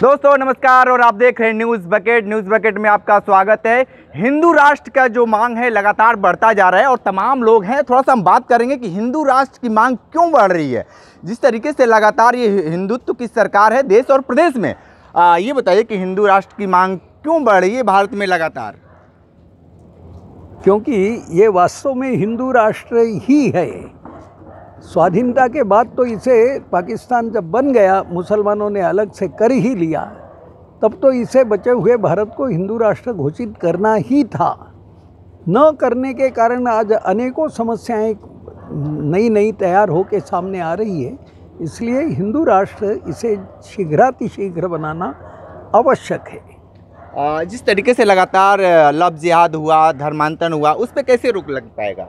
दोस्तों नमस्कार और आप देख रहे हैं न्यूज़ बकेट न्यूज़ बकेट में आपका स्वागत है हिंदू राष्ट्र का जो मांग है लगातार बढ़ता जा रहा है और तमाम लोग हैं थोड़ा सा हम बात करेंगे कि हिंदू राष्ट्र की मांग क्यों बढ़ रही है जिस तरीके से लगातार ये हिंदुत्व की सरकार है देश और प्रदेश में आ, ये बताइए कि हिंदू राष्ट्र की मांग क्यों बढ़ रही है भारत में लगातार क्योंकि ये वास्तव में हिंदू राष्ट्र ही है स्वाधीनता के बाद तो इसे पाकिस्तान जब बन गया मुसलमानों ने अलग से कर ही लिया तब तो इसे बचे हुए भारत को हिंदू राष्ट्र घोषित करना ही था न करने के कारण आज अनेकों समस्याएं नई नई तैयार हो के सामने आ रही है इसलिए हिंदू राष्ट्र इसे शीघ्रातिशीघ्र बनाना आवश्यक है जिस तरीके से लगातार लफ जिहाद हुआ धर्मांतरण हुआ उस पर कैसे रोक लग पाएगा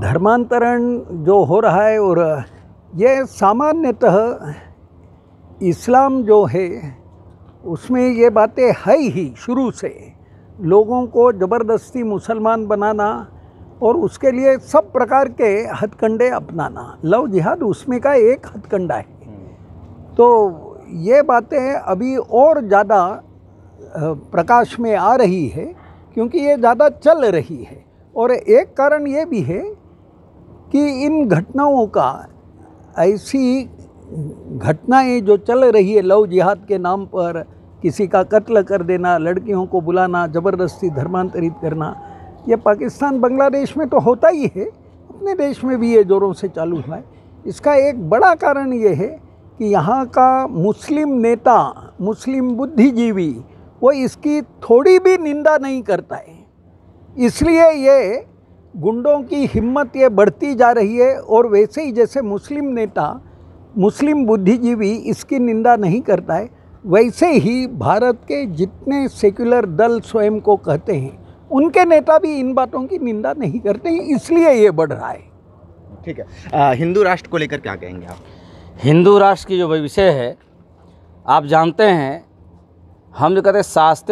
धर्मांतरण जो हो रहा है और यह सामान्यतः इस्लाम जो है उसमें ये बातें है ही शुरू से लोगों को ज़बरदस्ती मुसलमान बनाना और उसके लिए सब प्रकार के हथकंडे अपनाना लव जिहाद उसमें का एक हथकंडा है तो ये बातें अभी और ज़्यादा प्रकाश में आ रही है क्योंकि ये ज़्यादा चल रही है और एक कारण ये भी है कि इन घटनाओं का ऐसी घटनाएं जो चल रही है लव जिहाद के नाम पर किसी का कत्ल कर देना लड़कियों को बुलाना ज़बरदस्ती धर्मांतरित करना ये पाकिस्तान बांग्लादेश में तो होता ही है अपने देश में भी ये ज़ोरों से चालू हुआ है इसका एक बड़ा कारण ये है कि यहाँ का मुस्लिम नेता मुस्लिम बुद्धिजीवी वो इसकी थोड़ी भी निंदा नहीं करता है इसलिए ये गुंडों की हिम्मत ये बढ़ती जा रही है और वैसे ही जैसे मुस्लिम नेता मुस्लिम बुद्धिजीवी इसकी निंदा नहीं करता है वैसे ही भारत के जितने सेक्युलर दल स्वयं को कहते हैं उनके नेता भी इन बातों की निंदा नहीं करते हैं इसलिए ये बढ़ रहा है ठीक है आ, हिंदू राष्ट्र को लेकर क्या कहेंगे आप हिंदू राष्ट्र की जो विषय है आप जानते हैं हम जो कहते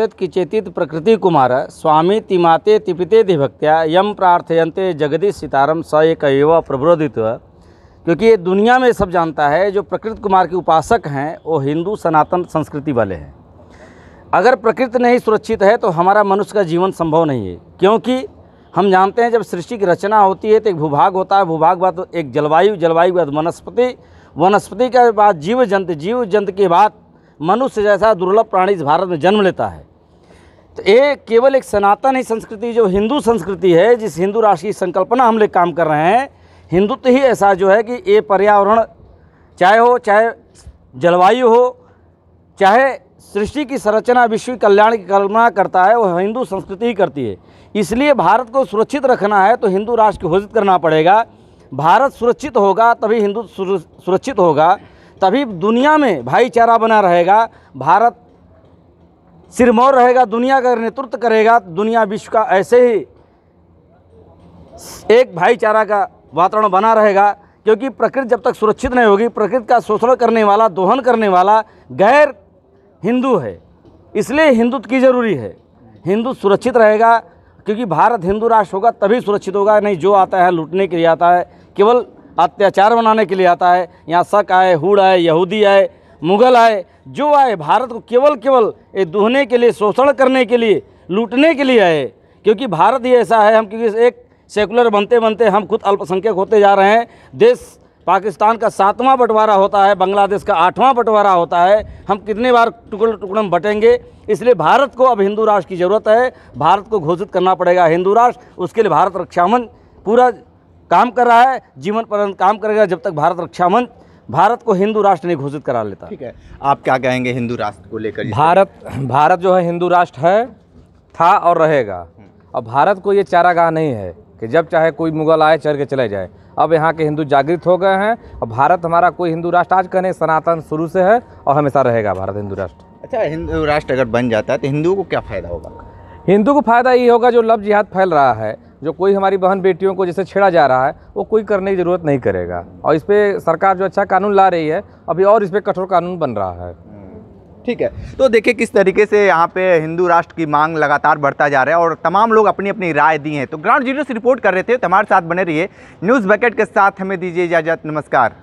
हैं की किचेतित प्रकृति कुमार स्वामी तिमाते तिपिते दिभक्त्या यम प्रार्थयंते जगदीश सितारम स एक एवं प्रबोधित क्योंकि ये दुनिया में सब जानता है जो प्रकृति कुमार के उपासक हैं वो हिंदू सनातन संस्कृति वाले हैं अगर प्रकृति नहीं सुरक्षित है तो हमारा मनुष्य का जीवन संभव नहीं है क्योंकि हम जानते हैं जब सृष्टि की रचना होती है तो एक भूभाग होता है भूभाग बाद एक जलवायु जलवायु के बाद वनस्पति वनस्पति के बाद जीव जंत जीव जंत के बाद मनुष्य जैसा दुर्लभ प्राणी इस भारत में जन्म लेता है तो ये केवल एक सनातन ही संस्कृति जो हिंदू संस्कृति है जिस हिंदू राष्ट्र की संकल्पना हम लोग काम कर रहे हैं हिंदुत्व ही ऐसा जो है कि ये पर्यावरण चाहे हो चाहे जलवायु हो चाहे सृष्टि की संरचना विश्व कल्याण की कल्पना करता है वह हिंदू संस्कृति ही करती है इसलिए भारत को सुरक्षित रखना है तो हिंदू राष्ट्र को घोषित करना पड़ेगा भारत सुरक्षित होगा तभी हिंदू सुरक्षित होगा तभी दुनिया में भाईचारा बना रहेगा भारत सिरमौर रहेगा दुनिया का नेतृत्व करेगा दुनिया विश्व का ऐसे ही एक भाईचारा का वातावरण बना रहेगा क्योंकि प्रकृति जब तक सुरक्षित नहीं होगी प्रकृति का शोषण करने वाला दोहन करने वाला गैर हिंदू है इसलिए हिंदुत्व की ज़रूरी है हिंदू सुरक्षित रहेगा क्योंकि भारत हिंदू राष्ट्र होगा तभी सुरक्षित होगा नहीं जो आता है लूटने के लिए आता है केवल अत्याचार बनाने के लिए आता है यहाँ शक आए हुड़ आए यहूदी आए मुग़ल आए जो आए भारत को केवल केवल ये दुहने के लिए शोषण करने के लिए लूटने के लिए आए क्योंकि भारत ही ऐसा है हम क्योंकि एक सेकुलर बनते बनते हम खुद अल्पसंख्यक होते जा रहे हैं देश पाकिस्तान का सातवां बंटवारा होता है बांग्लादेश का आठवां बंटवारा होता है हम कितने बार टुकड़े टुकड़े में बटेंगे इसलिए भारत को अब हिंदू राष्ट्र की ज़रूरत है भारत को घोषित करना पड़ेगा हिंदू राष्ट्र उसके लिए भारत रक्षामन पूरा काम कर रहा है जीवन पर्यंत काम करेगा जब तक भारत रक्षा मंच भारत को हिंदू राष्ट्र नहीं घोषित करा लेता ठीक है आप क्या कहेंगे हिंदू राष्ट्र को लेकर भारत भारत जो है हिंदू राष्ट्र है था और रहेगा और भारत को ये चारागाह नहीं है कि जब चाहे कोई मुगल आए चढ़ के चले जाए अब यहाँ के हिंदू जागृत हो गए हैं और भारत हमारा कोई हिंदू राष्ट्र आज का सनातन शुरू से है और हमेशा रहेगा भारत हिंदू राष्ट्र अच्छा हिंदू राष्ट्र अगर बन जाता है तो हिंदुओं को क्या फ़ायदा होगा हिंदू को फ़ायदा ये होगा जो लफ्ज़ जिहाद फैल रहा है जो कोई हमारी बहन बेटियों को जैसे छेड़ा जा रहा है वो कोई करने की ज़रूरत नहीं करेगा और इस पर सरकार जो अच्छा कानून ला रही है अभी और इस पर कठोर कानून बन रहा है ठीक है तो देखिए किस तरीके से यहाँ पे हिंदू राष्ट्र की मांग लगातार बढ़ता जा रहा है और तमाम लोग अपनी अपनी राय दी हैं तो ग्राउंड जीरो से रिपोर्ट कर रहे थे तो हमारे साथ बने रहिए न्यूज़ बकेट के साथ हमें दीजिए इजाज़त नमस्कार